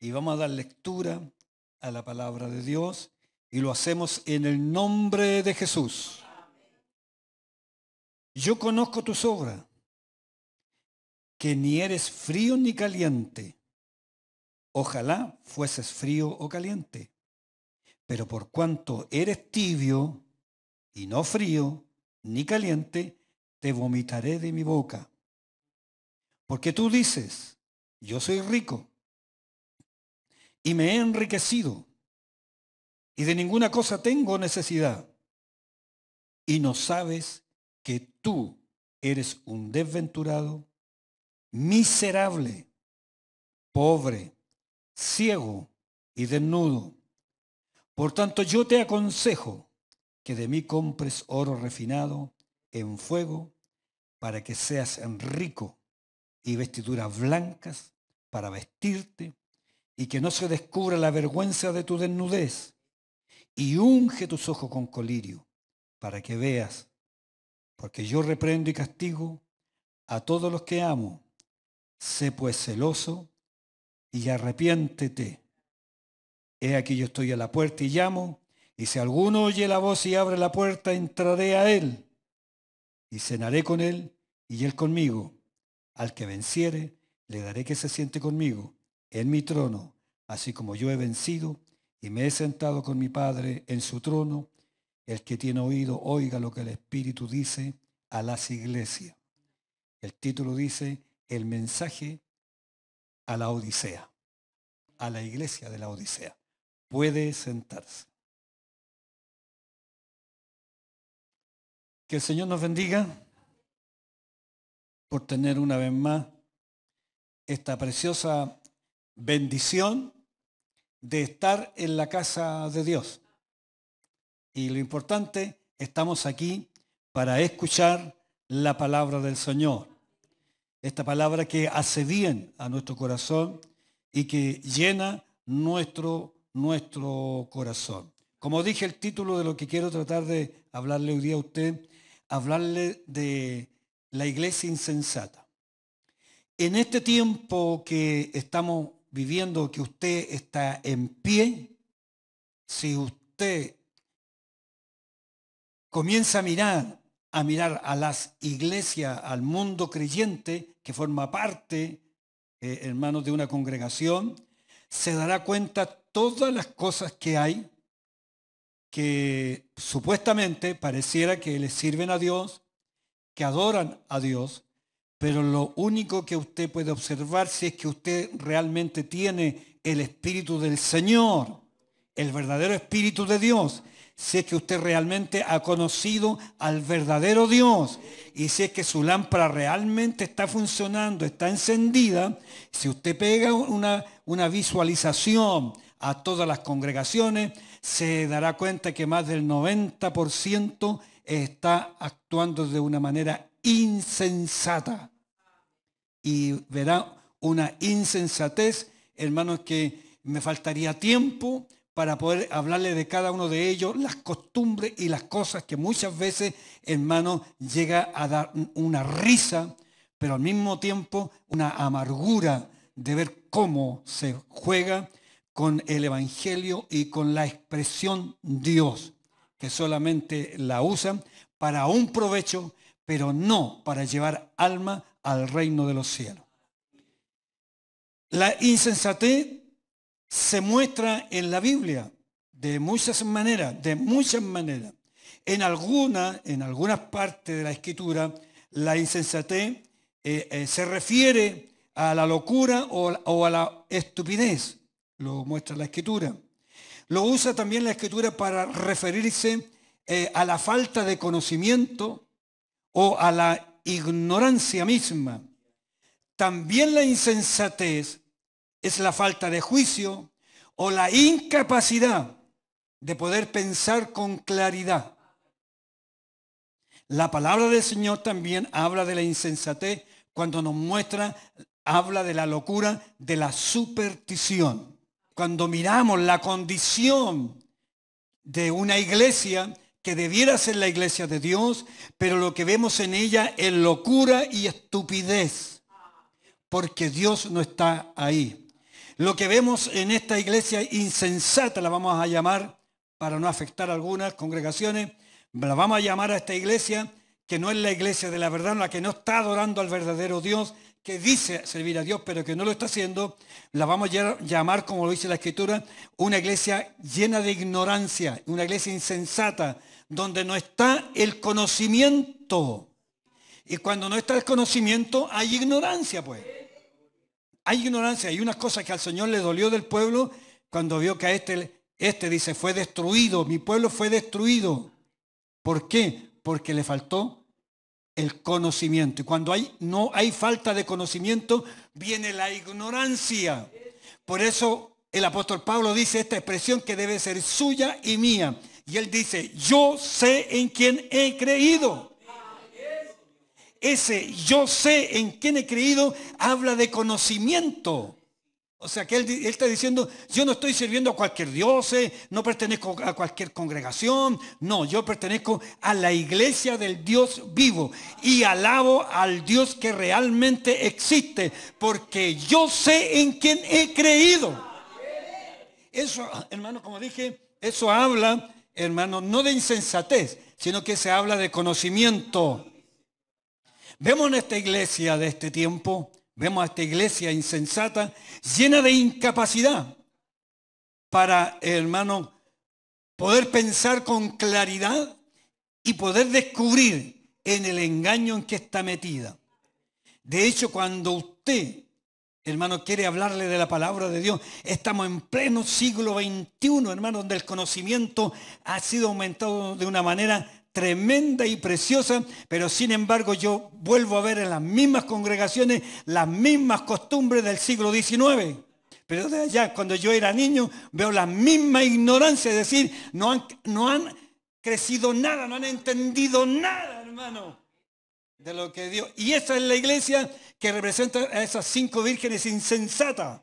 y vamos a dar lectura a la palabra de Dios y lo hacemos en el nombre de Jesús. Yo conozco tu obras, que ni eres frío ni caliente. Ojalá fueses frío o caliente. Pero por cuanto eres tibio y no frío ni caliente, te vomitaré de mi boca. Porque tú dices, yo soy rico y me he enriquecido y de ninguna cosa tengo necesidad. Y no sabes que tú eres un desventurado, miserable, pobre, ciego y desnudo. Por tanto, yo te aconsejo que de mí compres oro refinado en fuego para que seas rico y vestiduras blancas para vestirte y que no se descubra la vergüenza de tu desnudez, y unge tus ojos con colirio, para que veas, porque yo reprendo y castigo a todos los que amo. Sé pues celoso y arrepiéntete. He aquí yo estoy a la puerta y llamo, y si alguno oye la voz y abre la puerta, entraré a él, y cenaré con él, y él conmigo. Al que venciere, le daré que se siente conmigo en mi trono, así como yo he vencido y me he sentado con mi Padre en su trono, el que tiene oído oiga lo que el Espíritu dice a las iglesias. El título dice El mensaje a la Odisea, a la iglesia de la Odisea. Puede sentarse. Que el Señor nos bendiga por tener una vez más esta preciosa bendición de estar en la casa de Dios. Y lo importante, estamos aquí para escuchar la palabra del Señor. Esta palabra que hace bien a nuestro corazón y que llena nuestro, nuestro corazón. Como dije, el título de lo que quiero tratar de hablarle hoy día a usted, hablarle de la iglesia insensata. En este tiempo que estamos viviendo que usted está en pie, si usted comienza a mirar, a mirar a las iglesias, al mundo creyente que forma parte, eh, hermanos, de una congregación, se dará cuenta todas las cosas que hay que supuestamente pareciera que le sirven a Dios, que adoran a Dios, pero lo único que usted puede observar si es que usted realmente tiene el Espíritu del Señor, el verdadero Espíritu de Dios, si es que usted realmente ha conocido al verdadero Dios y si es que su lámpara realmente está funcionando, está encendida, si usted pega una, una visualización a todas las congregaciones, se dará cuenta que más del 90% está actuando de una manera insensata y verá una insensatez, hermanos, que me faltaría tiempo para poder hablarle de cada uno de ellos, las costumbres y las cosas que muchas veces, hermanos, llega a dar una risa, pero al mismo tiempo una amargura de ver cómo se juega con el Evangelio y con la expresión Dios, que solamente la usan para un provecho, pero no para llevar alma al reino de los cielos. La insensatez se muestra en la Biblia de muchas maneras, de muchas maneras. En algunas, en algunas partes de la escritura, la insensatez eh, eh, se refiere a la locura o, a la estupidez, lo muestra la escritura. Lo usa también la escritura para referirse eh, a la falta de conocimiento o a la ignorancia misma. También la insensatez es la falta de juicio o la incapacidad de poder pensar con claridad. La palabra del Señor también habla de la insensatez cuando nos muestra, habla de la locura, de la superstición. Cuando miramos la condición de una iglesia que debiera ser la iglesia de Dios, pero lo que vemos en ella es locura y estupidez, porque Dios no está ahí. Lo que vemos en esta iglesia insensata, la vamos a llamar, para no afectar a algunas congregaciones, la vamos a llamar a esta iglesia, que no es la iglesia de la verdad, la que no está adorando al verdadero Dios, que dice servir a Dios, pero que no lo está haciendo, la vamos a llamar, como lo dice la Escritura, una iglesia llena de ignorancia, una iglesia insensata, donde no está el conocimiento. Y cuando no está el conocimiento, hay ignorancia, pues. Hay ignorancia. Hay unas cosas que al Señor le dolió del pueblo cuando vio que a este, este dice, fue destruido, mi pueblo fue destruido. ¿Por qué? Porque le faltó el conocimiento. Y cuando hay, no hay falta de conocimiento, viene la ignorancia. Por eso el apóstol Pablo dice esta expresión que debe ser suya y mía. Y él dice, yo sé en quién he creído. Ese yo sé en quién he creído habla de conocimiento. O sea que él, está diciendo, yo no estoy sirviendo a cualquier dios, eh, no pertenezco a cualquier congregación, no, yo pertenezco a la iglesia del Dios vivo y alabo al Dios que realmente existe, porque yo sé en quién he creído. Eso, hermano, como dije, eso habla hermano, no de insensatez, sino que se habla de conocimiento. Vemos en esta iglesia de este tiempo, vemos a esta iglesia insensata, llena de incapacidad para, hermano, poder pensar con claridad y poder descubrir en el engaño en que está metida. De hecho, cuando usted hermano, quiere hablarle de la palabra de Dios. Estamos en pleno siglo XXI, hermano, donde el conocimiento ha sido aumentado de una manera tremenda y preciosa, pero sin embargo yo vuelvo a ver en las mismas congregaciones las mismas costumbres del siglo XIX. Pero de allá, cuando yo era niño, veo la misma ignorancia, es decir, no no han crecido nada, no han entendido nada, hermano de lo que Dios. Y esa es la iglesia que representa a esas cinco vírgenes insensatas,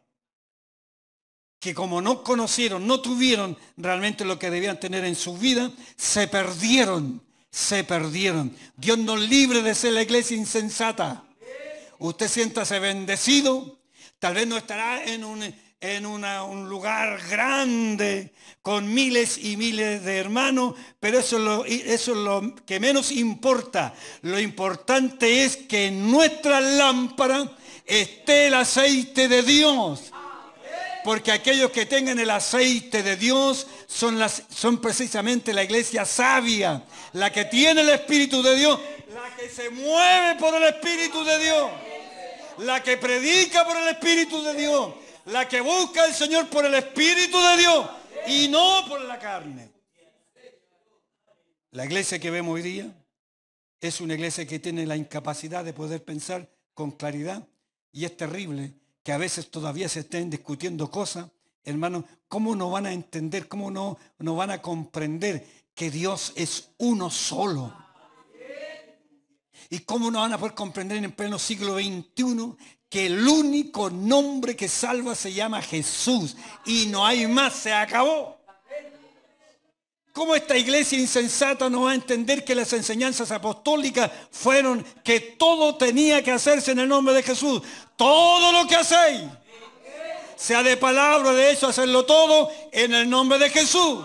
que como no conocieron, no tuvieron realmente lo que debían tener en su vida, se perdieron, se perdieron. Dios nos libre de ser la iglesia insensata. Usted siéntase bendecido, tal vez no estará en un en un lugar grande con miles y miles de hermanos, pero eso es, lo, eso es lo que menos importa. Lo importante es que en nuestra lámpara esté el aceite de Dios. Porque aquellos que tengan el aceite de Dios son, las, son precisamente la iglesia sabia, la que tiene el Espíritu de Dios, la que se mueve por el Espíritu de Dios, la que predica por el Espíritu de Dios la que busca el Señor por el Espíritu de Dios y no por la carne. La iglesia que vemos hoy día es una iglesia que tiene la incapacidad de poder pensar con claridad y es terrible que a veces todavía se estén discutiendo cosas. Hermanos, ¿cómo no van a entender, cómo no, no van a comprender que Dios es uno solo? ¿Y cómo no van a poder comprender en pleno siglo XXI que el único nombre que salva se llama Jesús y no hay más, se acabó. ¿Cómo esta iglesia insensata no va a entender que las enseñanzas apostólicas fueron que todo tenía que hacerse en el nombre de Jesús? Todo lo que hacéis, sea de palabra, de hecho, hacerlo todo en el nombre de Jesús.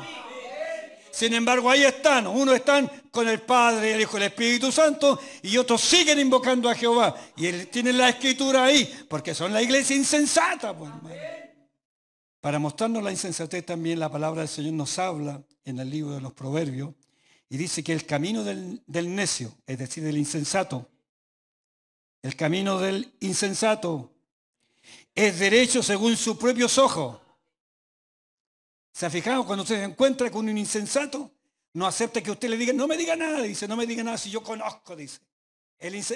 Sin embargo, ahí están. Unos están con el Padre, el Hijo, y el Espíritu Santo y otros siguen invocando a Jehová. Y tienen la escritura ahí, porque son la iglesia insensata. Pues, Para mostrarnos la insensatez también, la palabra del Señor nos habla en el libro de los Proverbios y dice que el camino del, del necio, es decir, del insensato, el camino del insensato es derecho según sus propios ojos ¿Se ha fijado? Cuando usted se encuentra con un insensato, no acepta que usted le diga, no me diga nada, dice, no me diga nada si yo conozco, dice.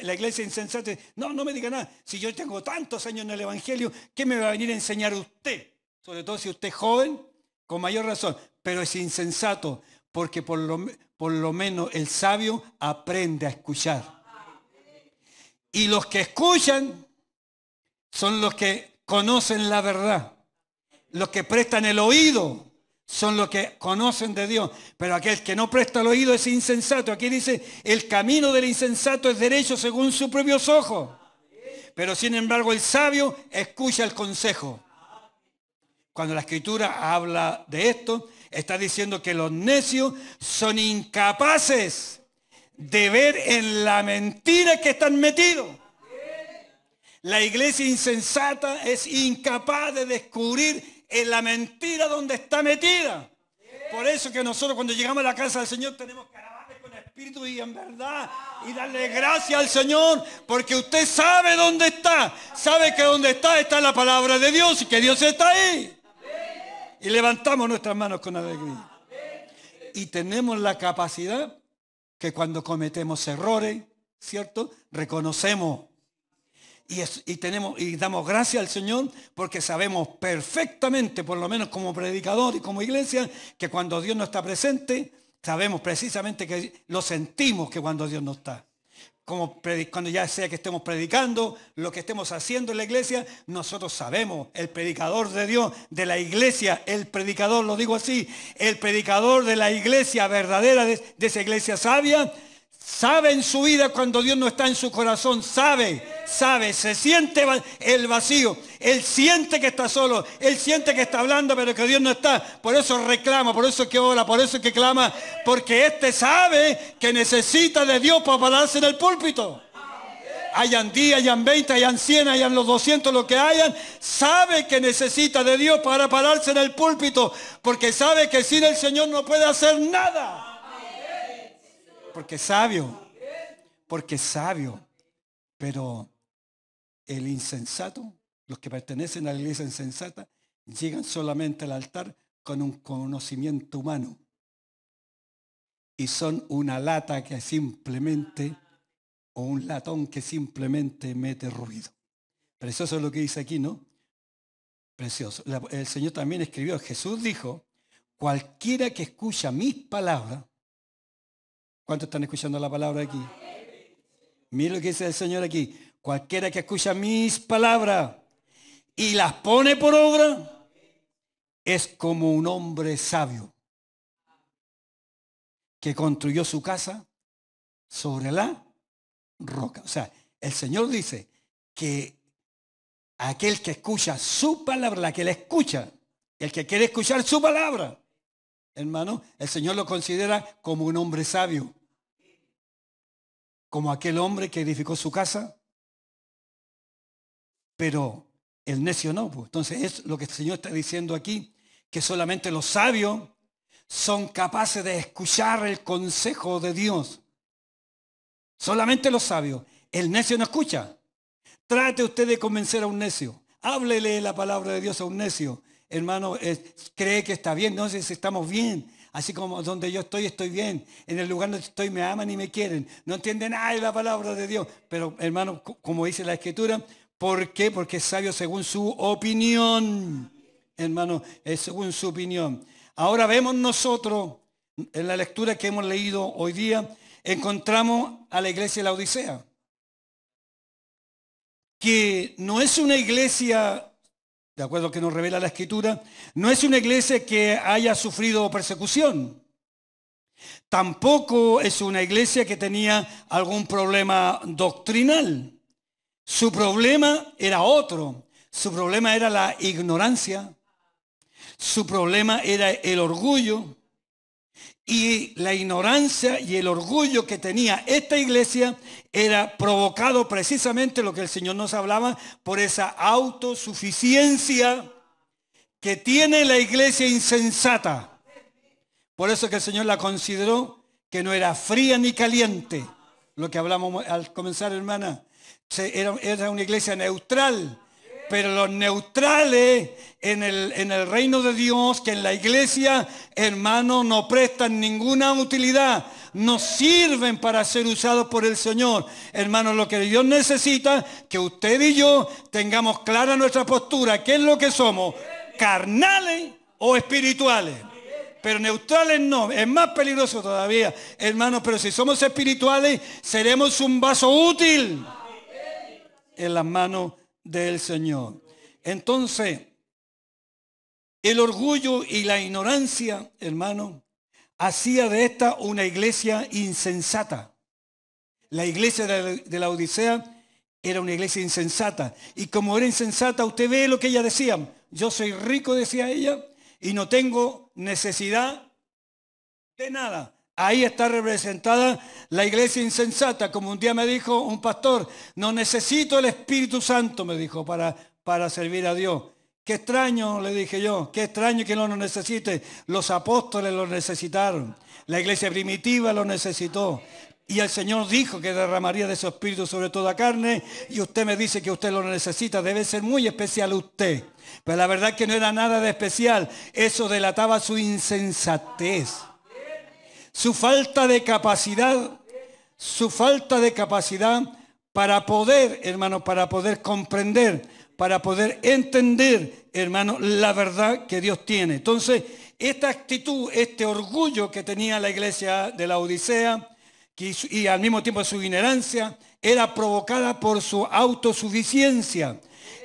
la iglesia insensata, no, no me diga nada, si yo tengo tantos años en el Evangelio, ¿qué me va a venir a enseñar usted? Sobre todo si usted es joven, con mayor razón, pero es insensato, porque por lo, por lo menos el sabio aprende a escuchar. Y los que escuchan son los que conocen la verdad, los que prestan el oído son los que conocen de Dios. Pero aquel que no presta el oído es insensato. Aquí dice, el camino del insensato es derecho según sus propios ojos. Pero sin embargo el sabio escucha el consejo. Cuando la escritura habla de esto, está diciendo que los necios son incapaces de ver en la mentira que están metidos. La iglesia insensata es incapaz de descubrir en la mentira donde está metida. Por eso que nosotros cuando llegamos a la casa del Señor tenemos que alabarle con espíritu y en verdad y darle gracias al Señor porque usted sabe dónde está. Sabe que donde está está la palabra de Dios y que Dios está ahí. Y levantamos nuestras manos con alegría. Y tenemos la capacidad que cuando cometemos errores, ¿cierto? Reconocemos y, tenemos, y damos gracias al Señor porque sabemos perfectamente, por lo menos como predicador y como iglesia, que cuando Dios no está presente, sabemos precisamente que lo sentimos que cuando Dios no está. Como cuando ya sea que estemos predicando, lo que estemos haciendo en la iglesia, nosotros sabemos, el predicador de Dios, de la iglesia, el predicador, lo digo así, el predicador de la iglesia verdadera, de, de esa iglesia sabia, Sabe en su vida cuando Dios no está en su corazón. Sabe, sabe, se siente el vacío. Él siente que está solo. Él siente que está hablando, pero que Dios no está. Por eso reclama, por eso que ora, por eso que clama. Porque este sabe que necesita de Dios para pararse en el púlpito. Hayan 10, hayan 20, hayan 100, hayan los 200, lo que hayan. Sabe que necesita de Dios para pararse en el púlpito. Porque sabe que sin el Señor no puede hacer nada. Porque sabio. Porque sabio. Pero el insensato, los que pertenecen a la iglesia insensata, llegan solamente al altar con un conocimiento humano. Y son una lata que simplemente, o un latón que simplemente mete ruido. Precioso lo que dice aquí, ¿no? Precioso. el Señor también escribió, Jesús dijo, cualquiera que escucha mis palabras ¿Cuántos están escuchando la palabra aquí? Mira lo que dice el Señor aquí. Cualquiera que escucha mis palabras y las pone por obra, es como un hombre sabio que construyó su casa sobre la roca. O sea, el Señor dice que aquel que escucha su palabra, la que le escucha, el que quiere escuchar su palabra, hermano, el Señor lo considera como un hombre sabio como aquel hombre que edificó su casa, pero el necio no. Pues. Entonces es lo que el Señor está diciendo aquí, que solamente los sabios son capaces de escuchar el consejo de Dios. Solamente los sabios. El necio no escucha. Trate usted de convencer a un necio. Háblele la palabra de Dios a un necio. Hermano, cree que está bien. No sé si estamos bien. Así como donde yo estoy, estoy bien. En el lugar donde estoy, me aman y me quieren. No entienden nada de la palabra de Dios. Pero, hermano, como dice la Escritura, ¿por qué? Porque es sabio según su opinión. Hermano, es según su opinión. Ahora vemos nosotros, en la lectura que hemos leído hoy día, encontramos a la iglesia de la Odisea. Que no es una iglesia de acuerdo a lo que nos revela la Escritura, no es una iglesia que haya sufrido persecución. Tampoco es una iglesia que tenía algún problema doctrinal. Su problema era otro. Su problema era la ignorancia. Su problema era el orgullo y la ignorancia y el orgullo que tenía esta iglesia era provocado precisamente lo que el Señor nos hablaba por esa autosuficiencia que tiene la iglesia insensata. Por eso que el Señor la consideró que no era fría ni caliente, lo que hablamos al comenzar, hermana. Era una iglesia neutral, pero los neutrales en el, reino de Dios, que en la iglesia, hermano, no prestan ninguna utilidad no sirven para ser usados por el Señor. Hermanos, lo que Dios necesita, que usted y yo tengamos clara nuestra postura. ¿Qué es lo que somos? ¿Carnales o espirituales? Pero neutrales no, es más peligroso todavía. Hermanos, pero si somos espirituales, seremos un vaso útil en las manos del Señor. Entonces, el orgullo y la ignorancia, hermano, hacía de esta una iglesia insensata. La iglesia de la Odisea era una iglesia insensata. Y como era insensata, usted ve lo que ella decía. Yo soy rico, decía ella, y no tengo necesidad de nada. Ahí está representada la iglesia insensata, como un día me dijo un pastor, no necesito el Espíritu Santo, me dijo, para, para servir a Dios. Qué extraño, le dije yo, qué extraño que no lo necesite. Los apóstoles lo necesitaron, la iglesia primitiva lo necesitó. Y el Señor dijo que derramaría de su espíritu sobre toda carne y usted me dice que usted lo necesita. Debe ser muy especial usted. Pero la verdad que no era nada de especial. Eso delataba su insensatez su falta de capacidad, su falta de capacidad para poder, hermano, para poder comprender, para poder entender, hermano, la verdad que Dios tiene. Entonces, esta actitud, este orgullo que tenía la iglesia de la Odisea y al mismo tiempo su ignorancia, era provocada por su autosuficiencia.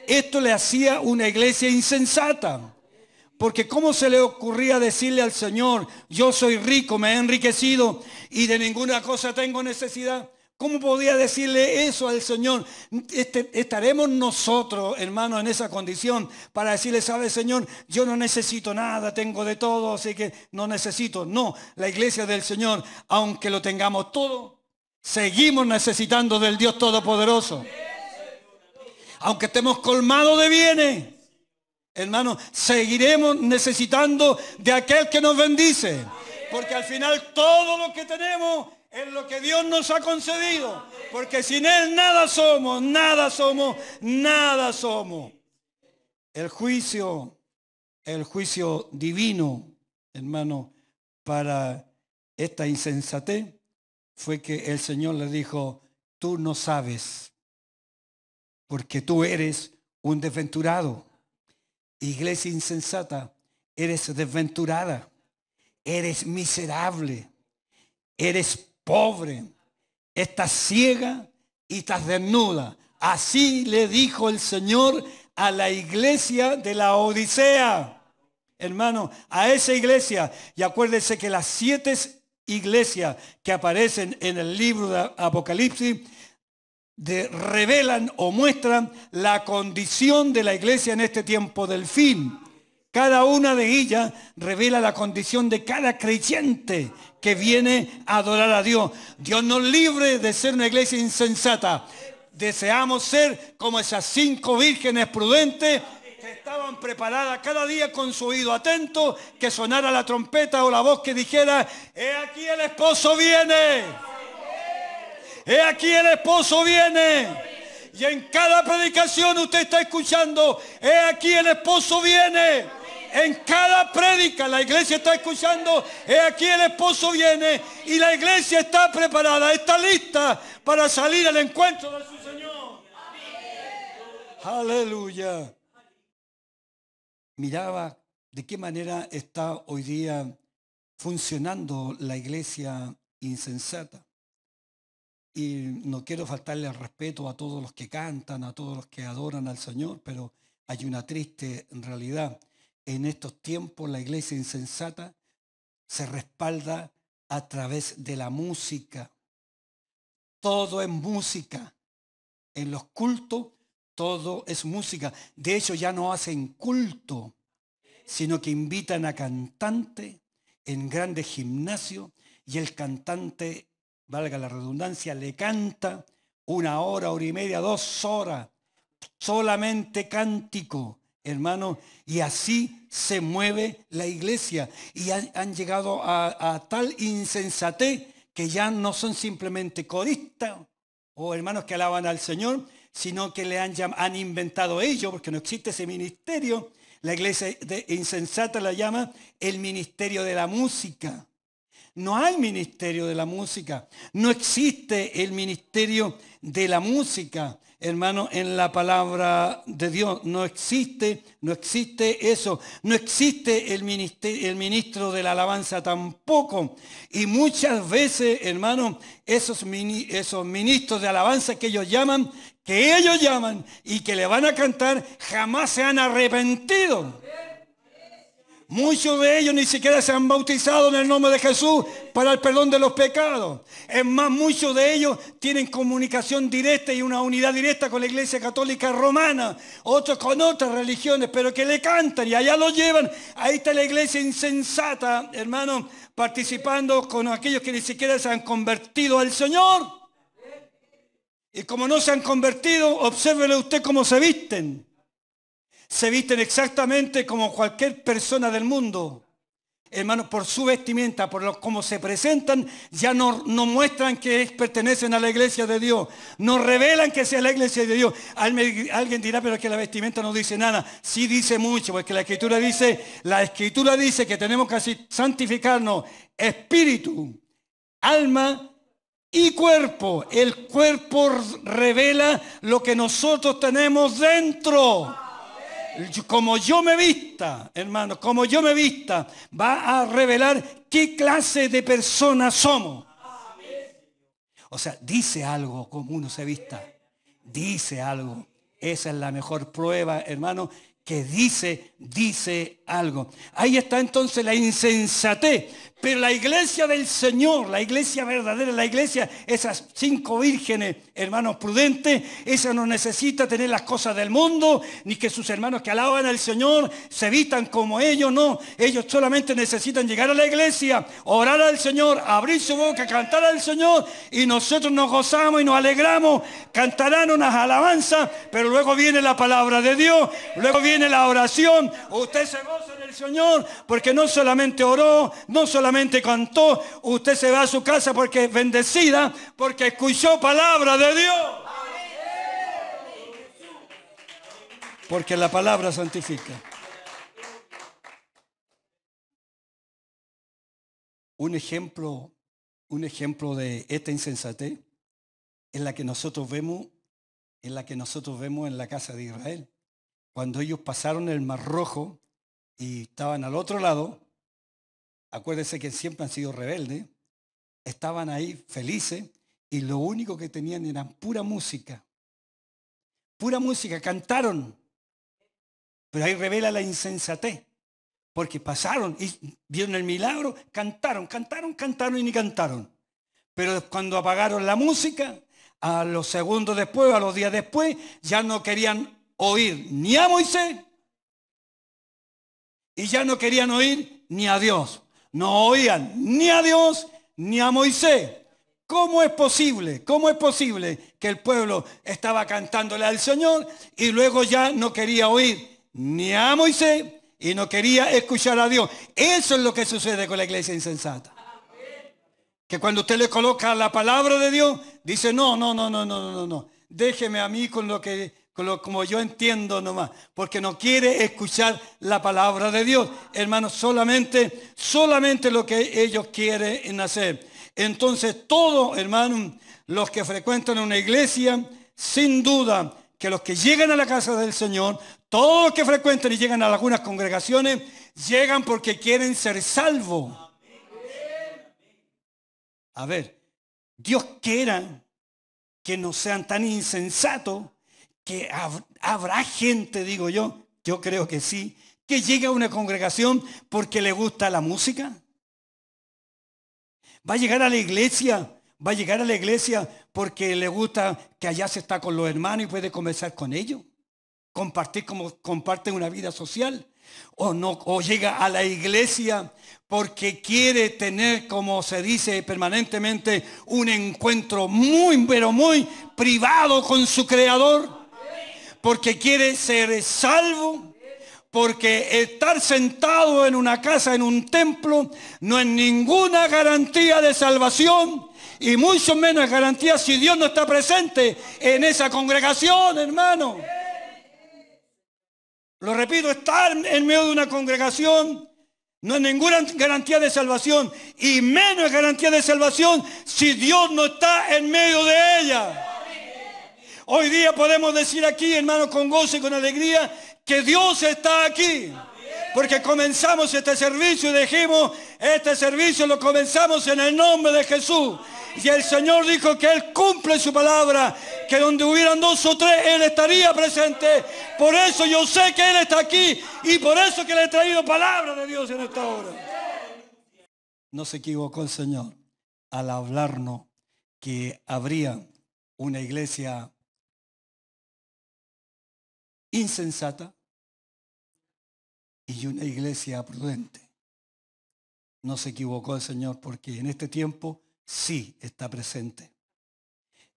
Esto le hacía una iglesia insensata. Porque ¿cómo se le ocurría decirle al Señor, yo soy rico, me he enriquecido y de ninguna cosa tengo necesidad? ¿Cómo podía decirle eso al Señor? Este, estaremos nosotros, hermanos, en esa condición para decirle, sabe Señor, yo no necesito nada, tengo de todo, así que no necesito. No, la iglesia del Señor, aunque lo tengamos todo, seguimos necesitando del Dios Todopoderoso. Aunque estemos colmados de bienes, Hermano, seguiremos necesitando de aquel que nos bendice. Porque al final todo lo que tenemos es lo que Dios nos ha concedido. Porque sin Él nada somos, nada somos, nada somos. El juicio, el juicio divino, hermano, para esta insensatez fue que el Señor le dijo, tú no sabes, porque tú eres un desventurado. Iglesia insensata, eres desventurada, eres miserable, eres pobre, estás ciega y estás desnuda. Así le dijo el Señor a la iglesia de la Odisea. Hermano, a esa iglesia, y acuérdese que las siete iglesias que aparecen en el libro de Apocalipsis revelan o muestran la condición de la iglesia en este tiempo del fin. Cada una de ellas revela la condición de cada creyente que viene a adorar a Dios. Dios nos libre de ser una iglesia insensata. Deseamos ser como esas cinco vírgenes prudentes que estaban preparadas cada día con su oído atento, que sonara la trompeta o la voz que dijera, he aquí el esposo viene. He aquí el esposo viene. Y en cada predicación usted está escuchando, he aquí el esposo viene. En cada prédica la iglesia está escuchando, he aquí el esposo viene y la iglesia está preparada, está lista para salir al encuentro de su Señor. Aleluya. Miraba de qué manera está hoy día funcionando la iglesia insensata. Y no quiero faltarle el respeto a todos los que cantan, a todos los que adoran al Señor, pero hay una triste realidad. En estos tiempos la iglesia insensata se respalda a través de la música. Todo es música. En los cultos todo es música. De hecho ya no hacen culto, sino que invitan a cantante en grandes gimnasios y el cantante valga la redundancia, le canta una hora, hora y media, dos horas, solamente cántico, hermano, y así se mueve la iglesia. Y han, llegado a, tal insensatez que ya no son simplemente coristas o hermanos que alaban al Señor, sino que le han, inventado ellos, porque no existe ese ministerio. La iglesia insensata la llama el ministerio de la música. No hay ministerio de la música. No existe el ministerio de la música, hermano, en la palabra de Dios. No existe, no existe eso. No existe el, el ministro de la alabanza tampoco. Y muchas veces, hermano, esos, esos ministros de alabanza que ellos llaman, que ellos llaman y que le van a cantar, jamás se han arrepentido. Muchos de ellos ni siquiera se han bautizado en el nombre de Jesús para el perdón de los pecados. Es más, muchos de ellos tienen comunicación directa y una unidad directa con la Iglesia Católica Romana, otros con otras religiones, pero que le cantan y allá lo llevan. Ahí está la iglesia insensata, hermano, participando con aquellos que ni siquiera se han convertido al Señor. Y como no se han convertido, obsérvele usted cómo se visten se visten exactamente como cualquier persona del mundo. Hermanos, por su vestimenta, por cómo se presentan, ya no, no muestran que pertenecen a la iglesia de Dios. No revelan que sea la iglesia de Dios. Alguien dirá, pero es que la vestimenta no dice nada. Sí dice mucho, porque la escritura dice, la escritura dice que tenemos que santificarnos espíritu, alma y cuerpo. El cuerpo revela lo que nosotros tenemos dentro. Como yo me vista, hermano, como yo me vista, va a revelar qué clase de personas somos. O sea, dice algo como uno se vista. Dice algo. Esa es la mejor prueba, hermano, que dice dice algo. Ahí está entonces la insensatez. Pero la iglesia del Señor, la iglesia verdadera, la iglesia, esas cinco vírgenes, hermanos prudentes, esa no necesita tener las cosas del mundo, ni que sus hermanos que alaban al Señor se vistan como ellos, no. Ellos solamente necesitan llegar a la iglesia, orar al Señor, abrir su boca, cantar al Señor, y nosotros nos gozamos y nos alegramos, cantarán unas alabanzas, pero luego viene la palabra de Dios, luego viene la oración, Usted se goza en el Señor porque no solamente oró, no solamente cantó. Usted se va a su casa porque es bendecida, porque escuchó palabra de Dios. Porque la palabra santifica. Un ejemplo, un ejemplo de esta insensatez En la que nosotros vemos, En la que nosotros vemos en la casa de Israel cuando ellos pasaron el Mar Rojo y estaban al otro lado, acuérdense que siempre han sido rebeldes, estaban ahí felices y lo único que tenían era pura música. Pura música, cantaron. Pero ahí revela la insensatez, porque pasaron y vieron el milagro, cantaron, cantaron, cantaron y ni cantaron. Pero cuando apagaron la música, a los segundos después, a los días después, ya no querían oír ni a Moisés y ya no querían oír ni a Dios. No oían ni a Dios ni a Moisés. ¿Cómo es posible? ¿Cómo es posible que el pueblo estaba cantándole al Señor y luego ya no quería oír ni a Moisés y no quería escuchar a Dios? Eso es lo que sucede con la iglesia insensata. Que cuando usted le coloca la palabra de Dios, dice, no, no, no, no, no, no, no. Déjeme a mí con lo que como yo entiendo nomás, porque no quiere escuchar la palabra de Dios. Hermanos, solamente, solamente lo que ellos quieren hacer. Entonces, todos, hermanos, los que frecuentan una iglesia, sin duda que los que llegan a la casa del Señor, todos los que frecuentan y llegan a algunas congregaciones, llegan porque quieren ser salvos. A ver, Dios quiera que no sean tan insensatos que habrá gente, digo yo, yo creo que sí, que llega a una congregación porque le gusta la música. Va a llegar a la iglesia, va a llegar a la iglesia porque le gusta que allá se está con los hermanos y puede conversar con ellos, compartir como comparten una vida social. O, no, o llega a la iglesia porque quiere tener, como se dice permanentemente, un encuentro muy, pero muy privado con su creador porque quiere ser salvo, porque estar sentado en una casa, en un templo, no es ninguna garantía de salvación y mucho menos garantía si Dios no está presente en esa congregación, hermano. Lo repito, estar en medio de una congregación no es ninguna garantía de salvación y menos garantía de salvación si Dios no está en medio de ella. Hoy día podemos decir aquí, hermanos, con gozo y con alegría, que Dios está aquí. Porque comenzamos este servicio y dijimos, este servicio lo comenzamos en el nombre de Jesús. Y el Señor dijo que Él cumple su palabra, que donde hubieran dos o tres, Él estaría presente. Por eso yo sé que Él está aquí y por eso que le he traído palabra de Dios en esta hora. No se equivocó el Señor al hablarnos que habría una iglesia insensata y una iglesia prudente. No se equivocó el Señor porque en este tiempo sí está presente.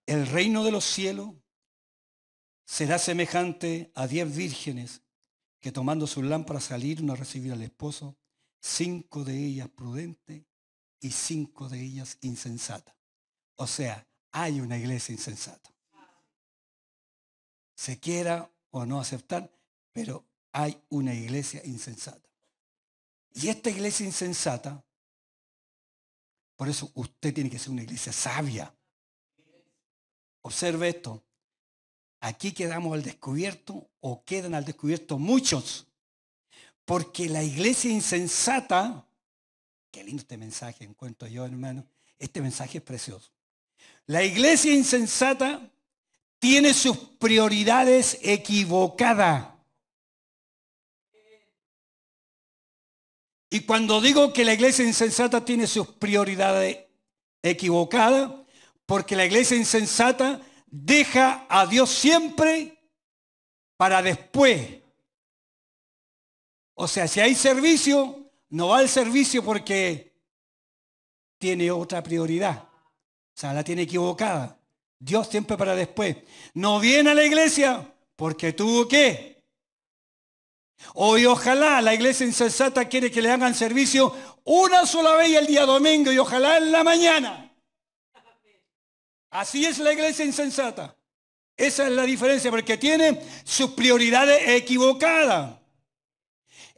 El reino de los cielos será semejante a diez vírgenes que tomando su lámpara salir a recibir al esposo, cinco de ellas prudentes y cinco de ellas insensatas. O sea, hay una iglesia insensata. Se quiera o no aceptar, pero hay una iglesia insensata. Y esta iglesia insensata, por eso usted tiene que ser una iglesia sabia. Observe esto. Aquí quedamos al descubierto o quedan al descubierto muchos. Porque la iglesia insensata, qué lindo este mensaje encuentro yo, hermano, este mensaje es precioso. La iglesia insensata tiene sus prioridades equivocadas. Y cuando digo que la iglesia insensata tiene sus prioridades equivocadas, porque la iglesia insensata deja a Dios siempre para después. O sea, si hay servicio, no va al servicio porque tiene otra prioridad. O sea, la tiene equivocada. Dios siempre para después. No viene a la iglesia porque tuvo que. Hoy ojalá la iglesia insensata quiere que le hagan servicio una sola vez el día domingo y ojalá en la mañana. Así es la iglesia insensata. Esa es la diferencia porque tiene sus prioridades equivocadas.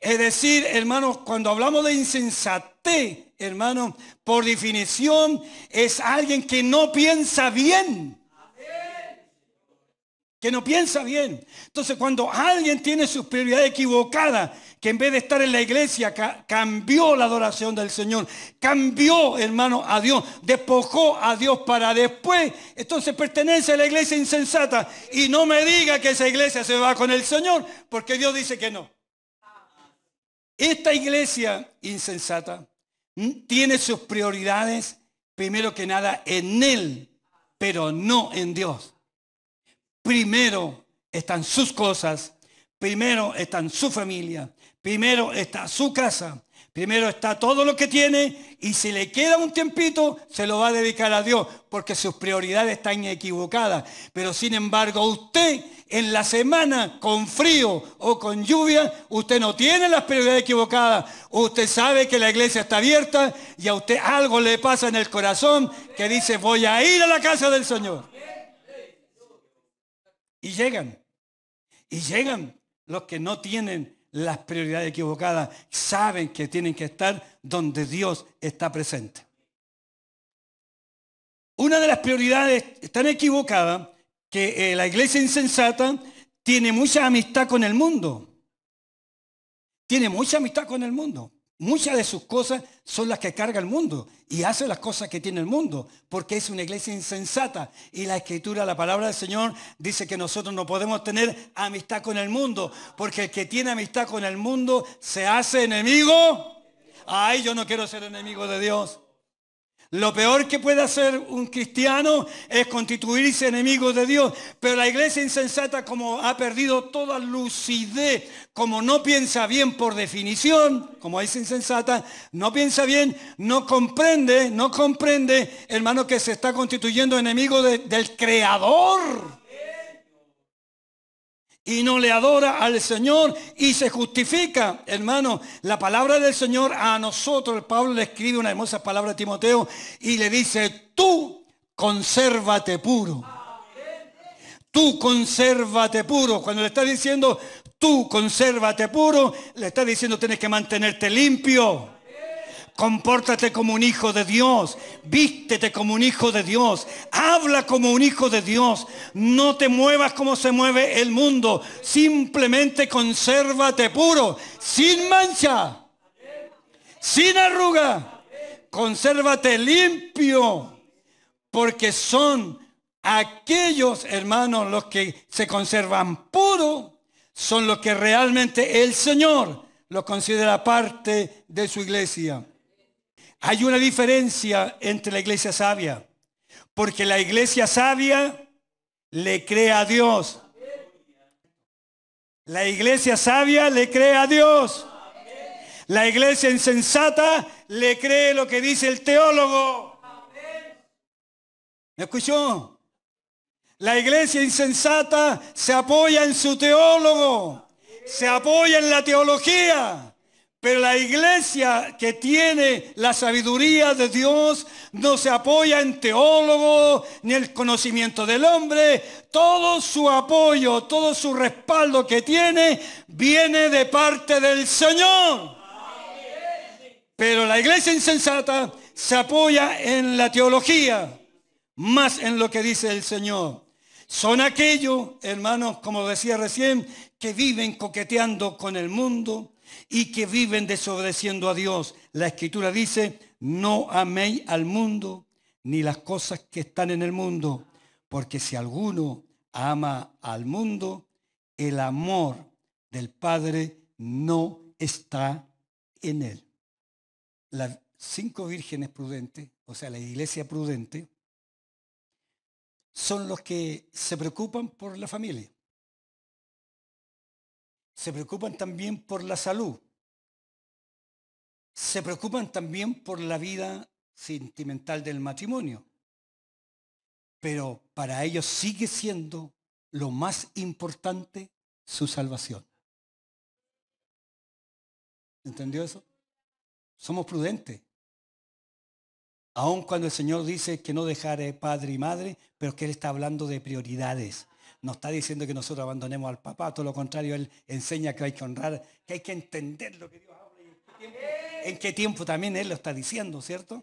Es decir, hermanos, cuando hablamos de insensatez, hermano, por definición es alguien que no piensa bien. Que no piensa bien. Entonces, cuando alguien tiene su prioridad equivocada, que en vez de estar en la iglesia, cambió la adoración del Señor, cambió, hermano, a Dios, despojó a Dios para después, entonces pertenece a la iglesia insensata. Y no me diga que esa iglesia se va con el Señor, porque Dios dice que no. Esta iglesia insensata tiene sus prioridades primero que nada en Él, pero no en Dios. Primero están sus cosas, primero están su familia, primero está su casa, Primero está todo lo que tiene y si le queda un tiempito, se lo va a dedicar a Dios, porque sus prioridades están equivocadas. Pero sin embargo, usted en la semana, con frío o con lluvia, usted no tiene las prioridades equivocadas. Usted sabe que la iglesia está abierta y a usted algo le pasa en el corazón que dice, voy a ir a la casa del Señor. Y llegan, y llegan los que no tienen las prioridades equivocadas, saben que tienen que estar donde Dios está presente. Una de las prioridades tan equivocada que eh, la iglesia insensata tiene mucha amistad con el mundo. Tiene mucha amistad con el mundo. Muchas de sus cosas son las que carga el mundo y hace las cosas que tiene el mundo, porque es una iglesia insensata. Y la escritura, la palabra del Señor, dice que nosotros no podemos tener amistad con el mundo, porque el que tiene amistad con el mundo se hace enemigo. Ay, yo no quiero ser enemigo de Dios. Lo peor que puede hacer un cristiano es constituirse enemigo de Dios. Pero la iglesia insensata, como ha perdido toda lucidez, como no piensa bien por definición, como es insensata, no piensa bien, no comprende, no comprende, hermano, que se está constituyendo enemigo del creador y no le adora al Señor y se justifica. Hermano, la palabra del Señor a nosotros, Pablo le escribe una hermosa palabra a Timoteo y le dice, tú consérvate puro. Tú consérvate puro. Cuando le está diciendo, tú consérvate puro, le está diciendo, tienes que mantenerte limpio compórtate como un hijo de Dios, vístete como un hijo de Dios, habla como un hijo de Dios, no te muevas como se mueve el mundo, simplemente consérvate puro, sin mancha, sin arruga, consérvate limpio, porque son aquellos hermanos los que se conservan puros, son los que realmente el Señor los considera parte de su iglesia. Hay una diferencia entre la iglesia sabia, porque la iglesia sabia le cree a Dios. La iglesia sabia le cree a Dios. La iglesia insensata le cree lo que dice el teólogo. ¿Me escuchó? La iglesia insensata se apoya en su teólogo, se apoya en la teología. Pero la iglesia que tiene la sabiduría de Dios no se apoya en teólogo ni el conocimiento del hombre. Todo su apoyo, todo su respaldo que tiene viene de parte del Señor. Pero la iglesia insensata se apoya en la teología, más en lo que dice el Señor. Son aquellos, hermanos, como decía recién, que viven coqueteando con el mundo, y que viven desobedeciendo a Dios. La escritura dice, no améis al mundo ni las cosas que están en el mundo, porque si alguno ama al mundo, el amor del Padre no está en él. Las cinco vírgenes prudentes, o sea, la iglesia prudente, son los que se preocupan por la familia se preocupan también por la salud, se preocupan también por la vida sentimental del matrimonio, pero para ellos sigue siendo lo más importante su salvación. ¿Entendió eso? Somos prudentes. Aun cuando el Señor dice que no dejaré padre y madre, pero que Él está hablando de prioridades no está diciendo que nosotros abandonemos al papá, todo lo contrario, él enseña que hay que honrar, que hay que entender lo que Dios habla y en qué tiempo, también él lo está diciendo, ¿cierto?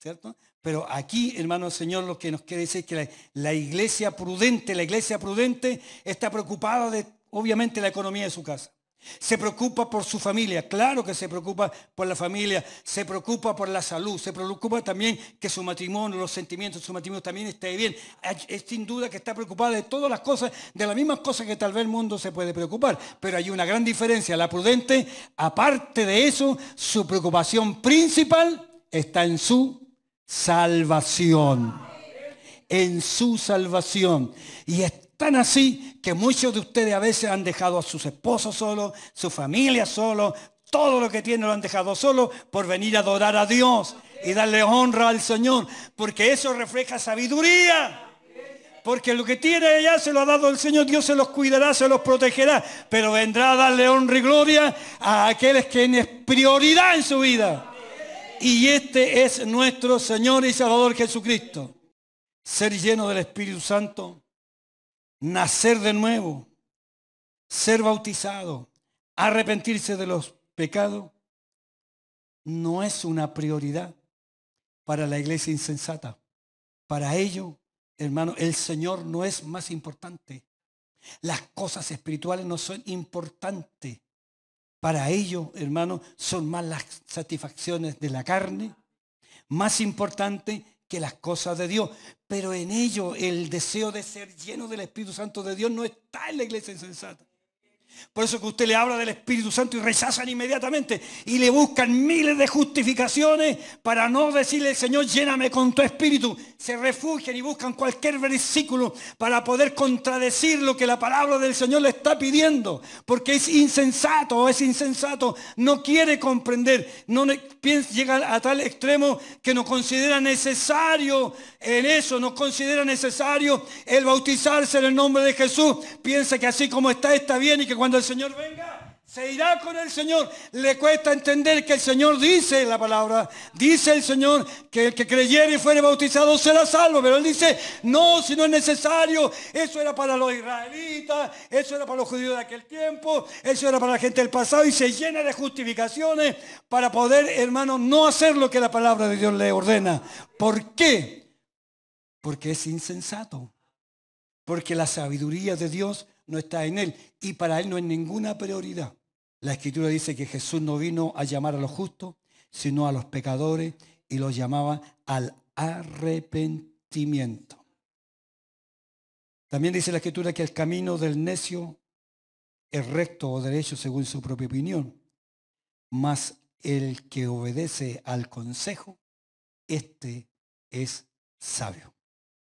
¿Cierto? Pero aquí, hermano Señor, lo que nos quiere decir es que la iglesia prudente, la iglesia prudente está preocupada de, obviamente, la economía de su casa. Se preocupa por su familia, claro que se preocupa por la familia, se preocupa por la salud, se preocupa también que su matrimonio, los sentimientos de su matrimonio también esté bien. Es sin duda que está preocupada de todas las cosas, de las mismas cosas que tal vez el mundo se puede preocupar, pero hay una gran diferencia. La prudente, aparte de eso, su preocupación principal está en su salvación. En su salvación. Y es Tan así que muchos de ustedes a veces han dejado a sus esposos solos, su familia solo, todo lo que tienen lo han dejado solo por venir a adorar a Dios y darle honra al Señor, porque eso refleja sabiduría. Porque lo que tiene ella se lo ha dado el Señor, Dios se los cuidará, se los protegerá, pero vendrá a darle honra y gloria a aquellos que es prioridad en su vida. Y este es nuestro Señor y Salvador Jesucristo. Ser lleno del Espíritu Santo nacer de nuevo, ser bautizado, arrepentirse de los pecados, no es una prioridad para la iglesia insensata. Para ello, hermano, el Señor no es más importante. Las cosas espirituales no son importantes. Para ello, hermano, son más las satisfacciones de la carne. Más importante que las cosas de Dios. Pero en ello el deseo de ser lleno del Espíritu Santo de Dios no está en la iglesia insensata. Por eso que usted le habla del Espíritu Santo y rechazan inmediatamente y le buscan miles de justificaciones para no decirle, Señor, lléname con tu Espíritu. Se refugian y buscan cualquier versículo para poder contradecir lo que la palabra del Señor le está pidiendo. Porque es insensato o es insensato, no quiere comprender, no llega a tal extremo que no considera necesario en eso, no considera necesario el bautizarse en el nombre de Jesús. Piensa que así como está, está bien y que cuando cuando el Señor venga, se irá con el Señor. Le cuesta entender que el Señor dice la palabra, dice el Señor que el que creyere y fuere bautizado será salvo. Pero él dice, no, si no es necesario, eso era para los israelitas, eso era para los judíos de aquel tiempo, eso era para la gente del pasado y se llena de justificaciones para poder, hermano, no hacer lo que la palabra de Dios le ordena. ¿Por qué? Porque es insensato. Porque la sabiduría de Dios no está en Él y para Él no es ninguna prioridad. La Escritura dice que Jesús no vino a llamar a los justos, sino a los pecadores y los llamaba al arrepentimiento. También dice la Escritura que el camino del necio es recto o derecho según su propia opinión, mas el que obedece al consejo, este es sabio.